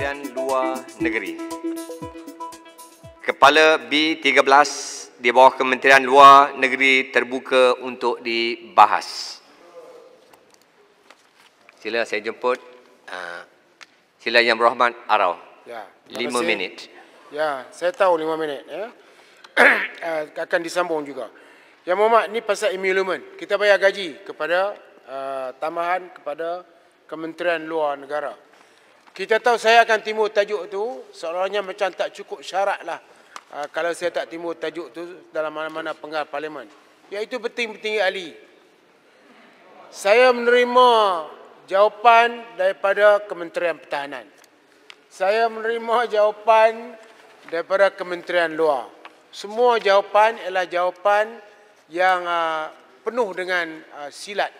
Kementerian Luar Negeri. Kepala B13 di bawah Kementerian Luar Negeri terbuka untuk dibahas. Sila saya jemput. Uh, sila Yang Berhormat Arau. Ya. Lima minit. Ya, saya tahu lima minit. Ya. Eh, akan disambung juga. Yang Berhormat, ini pasal emolument. Kita bayar gaji kepada uh, tambahan kepada Kementerian Luar Negara. Kita tahu saya akan timur tajuk tu seolah-olahnya macam tak cukup syarat lah ah, kalau saya tak timur tajuk tu dalam mana-mana penggal parlimen. Iaitu penting-penting ahli. Saya menerima jawapan daripada Kementerian Pertahanan. Saya menerima jawapan daripada Kementerian Luar. Semua jawapan ialah jawapan yang ah, penuh dengan ah, silat.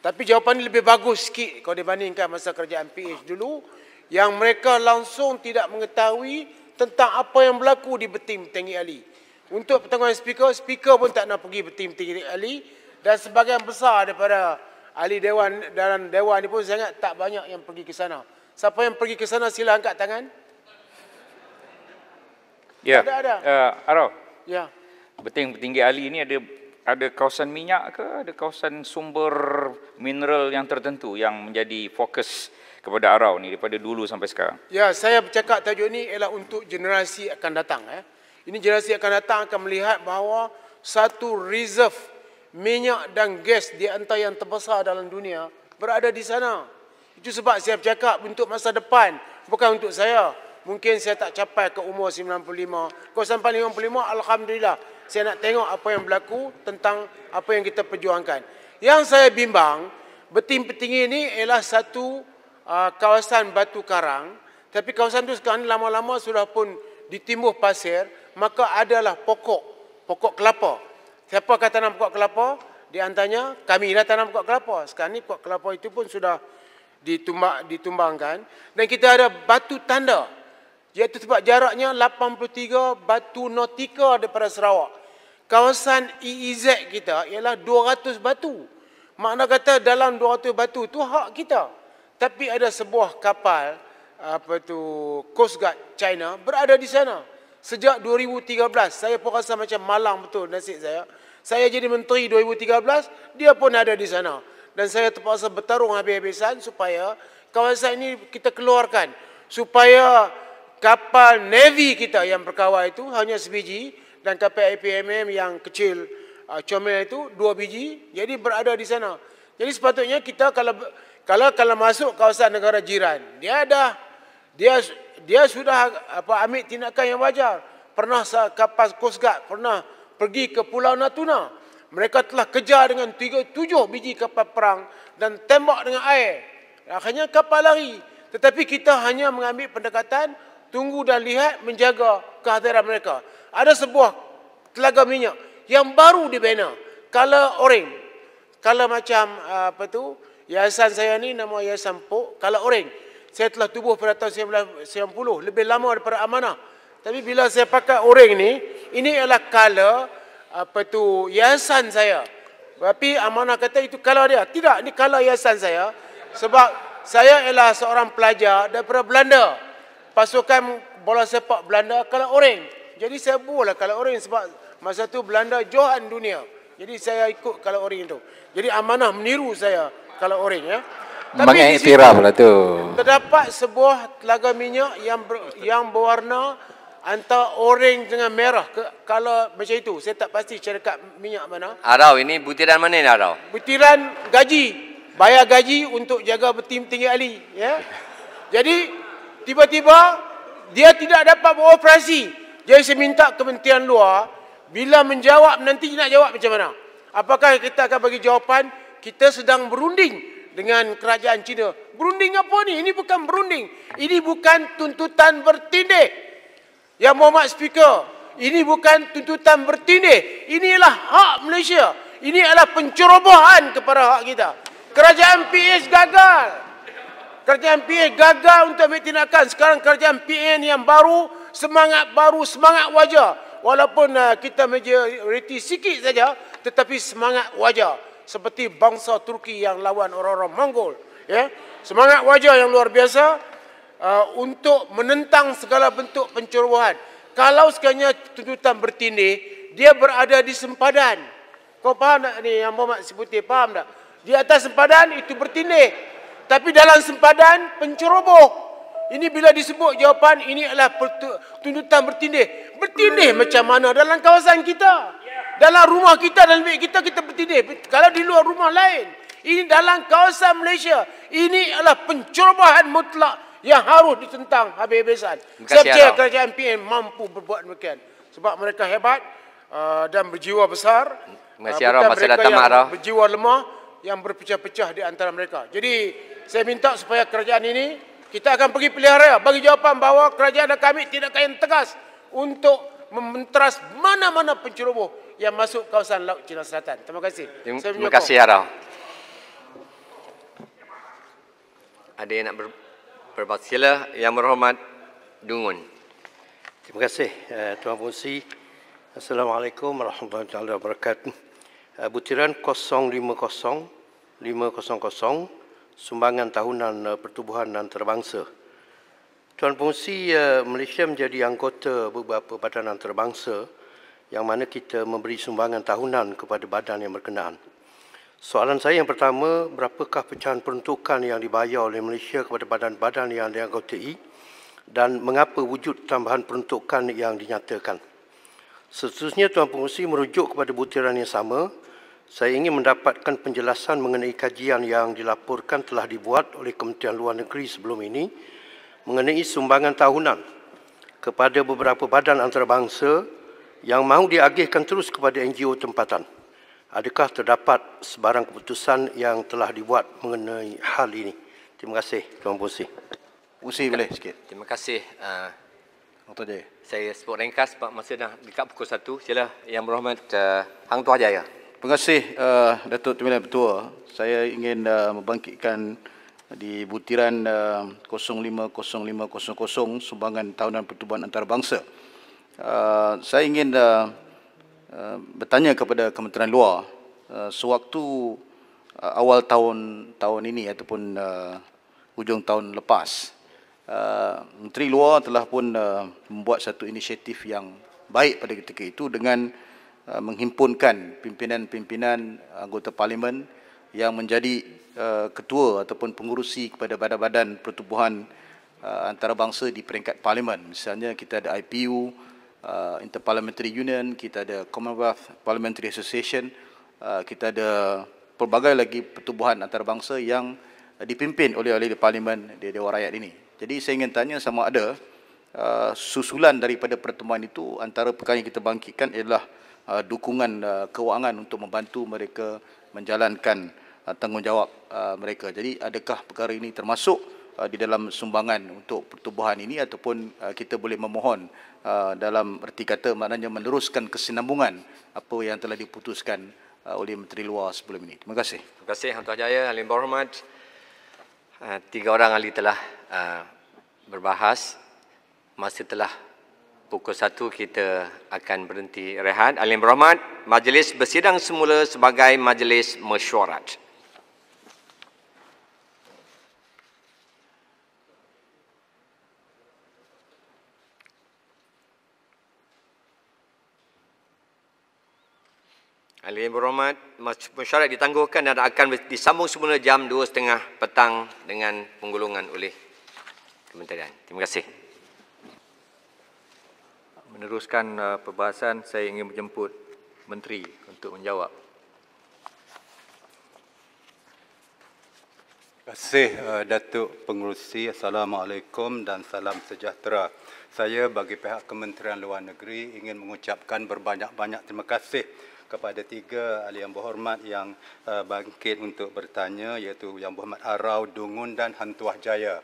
Tapi jawapan ini lebih bagus sikit kalau dibandingkan masa kerajaan PH dulu yang mereka langsung tidak mengetahui tentang apa yang berlaku di peti Tengi Ali. Untuk pertanggungan speaker, speaker pun tak nak pergi peti Tengi Ali dan sebahagian besar daripada ahli dewan dan dewan ni pun sangat tak banyak yang pergi ke sana. Siapa yang pergi ke sana sila angkat tangan. Ya. Ada ada. Uh, Arau. Ya. Beting Tinggi Ali ini ada ada kawasan minyak ke ada kawasan sumber mineral yang tertentu yang menjadi fokus kepada Arau ni daripada dulu sampai sekarang? Ya, saya bercakap tajuk ni ialah untuk generasi akan datang. Eh. Ini generasi akan datang akan melihat bahawa satu reserve minyak dan gas di antara yang terbesar dalam dunia berada di sana. Itu sebab saya bercakap untuk masa depan, bukan untuk saya. Mungkin saya tak capai ke umur 95. Kalau sampai 95, Alhamdulillah. Saya nak tengok apa yang berlaku tentang apa yang kita perjuangkan. Yang saya bimbang, beting-beting ini ialah satu Ah, kawasan batu karang tapi kawasan itu sekarang lama-lama sudah pun ditimbuh pasir maka adalah pokok pokok kelapa siapa kata tanam pokok kelapa di antaranya kami lah tanam pokok kelapa sekarang ni pokok kelapa itu pun sudah ditumbang ditumbangkan dan kita ada batu tanda iaitu sebab jaraknya 83 batu notika daripada Sarawak kawasan EEZ kita ialah 200 batu. Makna kata dalam 200 batu tu hak kita tapi ada sebuah kapal apa tu Coast Guard China berada di sana sejak 2013 saya pun rasa macam malang betul nasib saya saya jadi menteri 2013 dia pun ada di sana dan saya terpaksa bertarung habis-habisan supaya kawasan ini kita keluarkan supaya kapal navy kita yang berkawal itu hanya sebiji dan kapal APMM yang kecil uh, comel itu dua biji jadi berada di sana jadi sepatutnya kita kalau kalau kalau masuk kawasan negara jiran dia ada dia dia sudah apa ambil tindakan yang wajar pernah kapal coast pernah pergi ke pulau natuna mereka telah kejar dengan tiga, tujuh biji kapal perang dan tembak dengan air akhirnya kapal lari tetapi kita hanya mengambil pendekatan tunggu dan lihat menjaga kehadiran mereka ada sebuah telaga minyak yang baru dibina kalau orang kalau macam apa tu Yayasan saya ni nama Yayasan Puk Kalau Oren, Saya telah tubuh pada tahun 1990. Lebih lama daripada amanah. Tapi bila saya pakai Oren ni, ini ialah kala apa tu yayasan saya. Tapi amanah kata itu kala dia. Tidak, ini kala yayasan saya. Sebab saya ialah seorang pelajar daripada Belanda. Pasukan bola sepak Belanda kala Oren, Jadi saya buatlah kala Oren sebab masa tu Belanda johan dunia. Jadi saya ikut kala Oren itu. Jadi amanah meniru saya kalau orange ya. Mengiktiraf lah tu. Terdapat sebuah telaga minyak yang ber, yang berwarna antara orange dengan merah ke kalau macam itu. Saya tak pasti syarikat minyak mana. Arau ini butiran mana ni Arau? Butiran gaji. Bayar gaji untuk jaga betim tinggi Ali. Ya? Jadi tiba-tiba dia tidak dapat beroperasi. Jadi saya minta kementerian luar bila menjawab nanti nak jawab macam mana? Apakah kita akan bagi jawapan kita sedang berunding dengan kerajaan China. Berunding apa ni? Ini bukan berunding. Ini bukan tuntutan bertindih. Yang Muhammad Speaker, ini bukan tuntutan bertindih. Inilah hak Malaysia. Ini adalah pencerobohan kepada hak kita. Kerajaan PH gagal. Kerajaan PH gagal untuk ambil tindakan. Sekarang kerajaan PN yang baru, semangat baru, semangat wajar. Walaupun uh, kita majoriti sikit saja, tetapi semangat wajar seperti bangsa Turki yang lawan orang-orang Mongol. Ya? Semangat wajah yang luar biasa uh, untuk menentang segala bentuk pencerobohan. Kalau sekiranya tuntutan bertindih, dia berada di sempadan. Kau paham tak ni yang Muhammad sebut dia? Faham tak? Di atas sempadan itu bertindih. Tapi dalam sempadan penceroboh. Ini bila disebut jawapan, ini adalah tuntutan bertindih. Bertindih macam mana dalam kawasan kita? dalam rumah kita dalam bilik kita kita bertindih kalau di luar rumah lain ini dalam kawasan Malaysia ini adalah pencerobohan mutlak yang harus ditentang habis-habisan sebab kerajaan PN mampu berbuat demikian sebab mereka hebat uh, dan berjiwa besar Masih uh, masa datang marah berjiwa lemah yang berpecah-pecah di antara mereka jadi saya minta supaya kerajaan ini kita akan pergi pilihan raya bagi jawapan bahawa kerajaan kami tidak kain tegas untuk Menteras mana-mana penceroboh yang masuk kawasan Laut Cina Selatan. Terima kasih. Terima, terima kasih Harau. Ada yang nak ber, berbuat sila yang berhormat Dungun. Terima kasih uh, Tuan Fungsi. Assalamualaikum warahmatullahi wabarakatuh. Uh, butiran 050500 sumbangan tahunan uh, pertubuhan antarabangsa. Tuan Fungsi, uh, Malaysia menjadi anggota beberapa badan antarabangsa yang mana kita memberi sumbangan tahunan kepada badan yang berkenaan. Soalan saya yang pertama, berapakah pecahan peruntukan yang dibayar oleh Malaysia kepada badan-badan yang dianggotai dan mengapa wujud tambahan peruntukan yang dinyatakan? Seterusnya, Tuan Pengurusi merujuk kepada butiran yang sama. Saya ingin mendapatkan penjelasan mengenai kajian yang dilaporkan telah dibuat oleh Kementerian Luar Negeri sebelum ini mengenai sumbangan tahunan kepada beberapa badan antarabangsa yang mahu diagihkan terus kepada NGO tempatan. Adakah terdapat sebarang keputusan yang telah dibuat mengenai hal ini? Terima kasih, Tuan Pusi. Pusi boleh sikit. Terima kasih. Uh, dia. Saya sebut ringkas, Pak Masih dah dekat pukul 1. Sila Yang Berhormat uh, Hang Tuah Jaya. Terima kasih, uh, Datuk Timbalan Petua. Saya ingin uh, membangkitkan di butiran uh, 050500 sumbangan tahunan pertubuhan antarabangsa. Eh, saya ingin uh, uh, bertanya kepada Kementerian Luar uh, sewaktu uh, awal tahun tahun ini ataupun uh, hujung tahun lepas uh, Menteri Luar telah pun uh, membuat satu inisiatif yang baik pada ketika itu dengan uh, menghimpunkan pimpinan-pimpinan anggota parlimen yang menjadi uh, ketua ataupun pengurusi kepada badan-badan pertubuhan uh, antarabangsa di peringkat parlimen misalnya kita ada IPU uh, Interparliamentary Union, kita ada Commonwealth Parliamentary Association, uh, kita ada pelbagai lagi pertubuhan antarabangsa yang dipimpin oleh oleh parlimen di Dewan Rakyat ini. Jadi saya ingin tanya sama ada uh, susulan daripada pertemuan itu antara perkara yang kita bangkitkan ialah uh, dukungan uh, kewangan untuk membantu mereka menjalankan uh, tanggungjawab uh, mereka. Jadi adakah perkara ini termasuk Uh, di dalam sumbangan untuk pertubuhan ini ataupun uh, kita boleh memohon uh, dalam erti kata maknanya meneruskan kesinambungan apa yang telah diputuskan oleh Menteri Luar sebelum ini. Terima kasih. Terima kasih Tuan Jaya, Alim Berhormat. Tiga orang ahli telah berbahas. Masa telah pukul satu kita akan berhenti rehat. Alim Berhormat, majlis bersidang semula sebagai majlis mesyuarat. Ahli yang berhormat, mesyuarat ditangguhkan dan akan disambung semula jam 2.30 petang dengan penggulungan oleh Kementerian. Terima kasih. Meneruskan uh, perbahasan, saya ingin menjemput Menteri untuk menjawab. Terima kasih uh, Datuk Pengurusi. Assalamualaikum dan salam sejahtera. Saya bagi pihak Kementerian Luar Negeri ingin mengucapkan berbanyak-banyak terima kasih kepada tiga ahli yang berhormat yang eh, bangkit untuk bertanya iaitu Yang Berhormat Arau, Dungun dan Hantuah Jaya.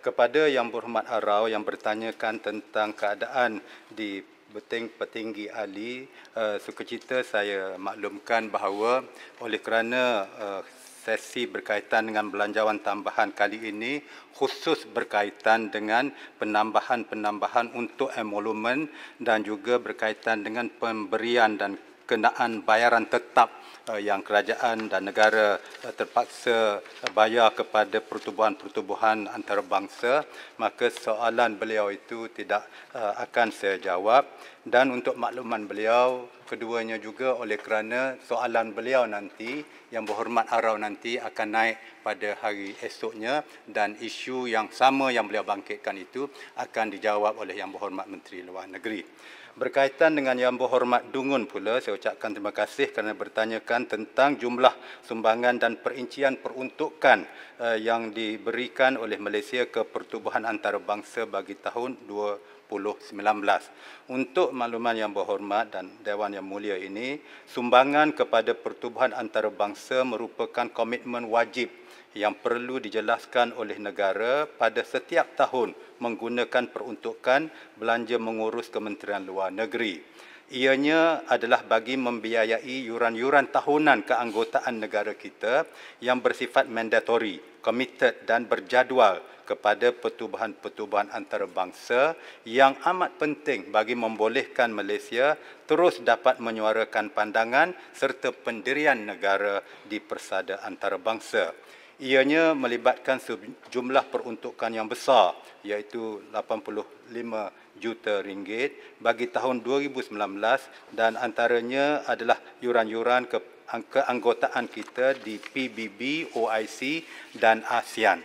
Kepada Yang Berhormat Arau yang bertanyakan tentang keadaan di Beting Petinggi Ali, eh, sukacita saya maklumkan bahawa oleh kerana eh, sesi berkaitan dengan belanjawan tambahan kali ini khusus berkaitan dengan penambahan-penambahan untuk emolumen dan juga berkaitan dengan pemberian dan kenaan bayaran tetap eh, yang kerajaan dan negara eh, terpaksa bayar kepada pertubuhan-pertubuhan antarabangsa maka soalan beliau itu tidak eh, akan saya jawab dan untuk makluman beliau keduanya juga oleh kerana soalan beliau nanti yang berhormat arau nanti akan naik pada hari esoknya dan isu yang sama yang beliau bangkitkan itu akan dijawab oleh yang berhormat Menteri Luar Negeri Berkaitan dengan Yang Berhormat Dungun pula, saya ucapkan terima kasih kerana bertanyakan tentang jumlah sumbangan dan perincian peruntukan eh, yang diberikan oleh Malaysia ke Pertubuhan Antarabangsa bagi tahun 2019. Untuk makluman Yang Berhormat dan Dewan Yang Mulia ini, sumbangan kepada Pertubuhan Antarabangsa merupakan komitmen wajib yang perlu dijelaskan oleh negara pada setiap tahun menggunakan peruntukan belanja mengurus Kementerian Luar Negeri. Ianya adalah bagi membiayai yuran-yuran tahunan keanggotaan negara kita yang bersifat mandatory, committed dan berjadual kepada pertubuhan-pertubuhan antarabangsa yang amat penting bagi membolehkan Malaysia terus dapat menyuarakan pandangan serta pendirian negara di persada antarabangsa ianya melibatkan sejumlah peruntukan yang besar iaitu 85 juta ringgit bagi tahun 2019 dan antaranya adalah yuran-yuran ke keanggotaan kita di PBB, OIC dan ASEAN.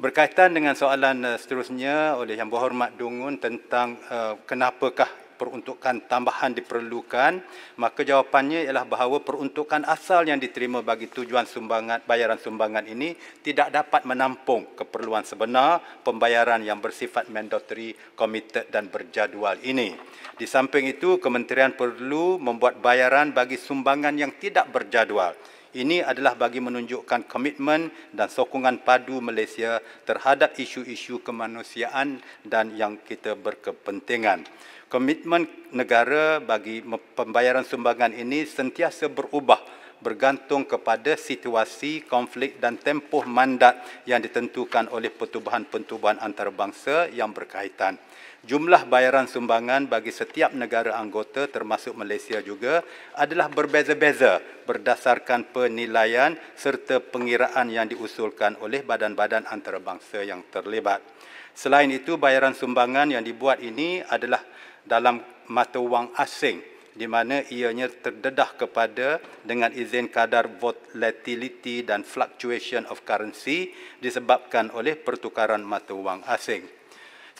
Berkaitan dengan soalan eh, seterusnya oleh Yang Berhormat Dungun tentang uh, kenapakah peruntukan tambahan diperlukan? Maka jawapannya ialah bahawa peruntukan asal yang diterima bagi tujuan sumbangan bayaran sumbangan ini tidak dapat menampung keperluan sebenar pembayaran yang bersifat mandatory, committed dan berjadual ini. Di samping itu, kementerian perlu membuat bayaran bagi sumbangan yang tidak berjadual. Ini adalah bagi menunjukkan komitmen dan sokongan padu Malaysia terhadap isu-isu kemanusiaan dan yang kita berkepentingan komitmen negara bagi pembayaran sumbangan ini sentiasa berubah bergantung kepada situasi, konflik dan tempoh mandat yang ditentukan oleh pertubuhan-pertubuhan antarabangsa yang berkaitan. Jumlah bayaran sumbangan bagi setiap negara anggota termasuk Malaysia juga adalah berbeza-beza berdasarkan penilaian serta pengiraan yang diusulkan oleh badan-badan antarabangsa yang terlibat. Selain itu, bayaran sumbangan yang dibuat ini adalah dalam mata wang asing di mana ianya terdedah kepada dengan izin kadar volatility dan fluctuation of currency disebabkan oleh pertukaran mata wang asing.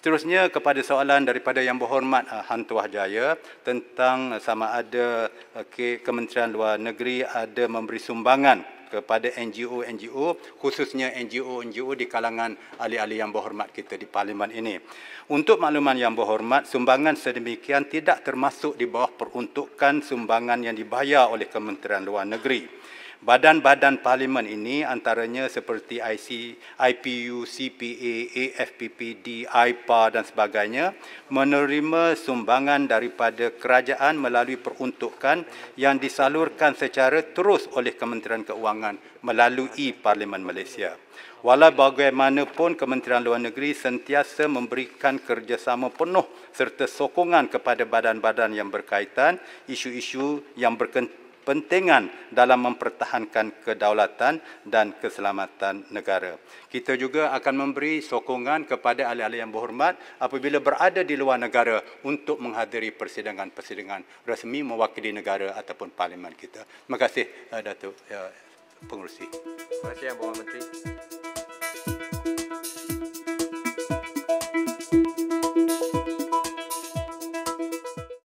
Seterusnya kepada soalan daripada Yang Berhormat eh, Han Jaya tentang eh, sama ada okay, eh, Kementerian Luar Negeri ada memberi sumbangan kepada NGO-NGO khususnya NGO-NGO di kalangan ahli-ahli yang berhormat kita di parlimen ini. Untuk makluman yang berhormat, sumbangan sedemikian tidak termasuk di bawah peruntukan sumbangan yang dibayar oleh Kementerian Luar Negeri. Badan-badan parlimen ini antaranya seperti IC, IPU, CPA, AFPPD, IPA dan sebagainya menerima sumbangan daripada kerajaan melalui peruntukan yang disalurkan secara terus oleh Kementerian Keuangan melalui Parlimen Malaysia. Walau bagaimanapun Kementerian Luar Negeri sentiasa memberikan kerjasama penuh serta sokongan kepada badan-badan yang berkaitan, isu-isu yang berkaitan pentingan dalam mempertahankan kedaulatan dan keselamatan negara. Kita juga akan memberi sokongan kepada ahli-ahli yang berhormat apabila berada di luar negara untuk menghadiri persidangan-persidangan resmi mewakili negara ataupun parlimen kita. Terima kasih eh, Datuk ya, Pengurusi. Terima kasih Yang Berhormat Menteri.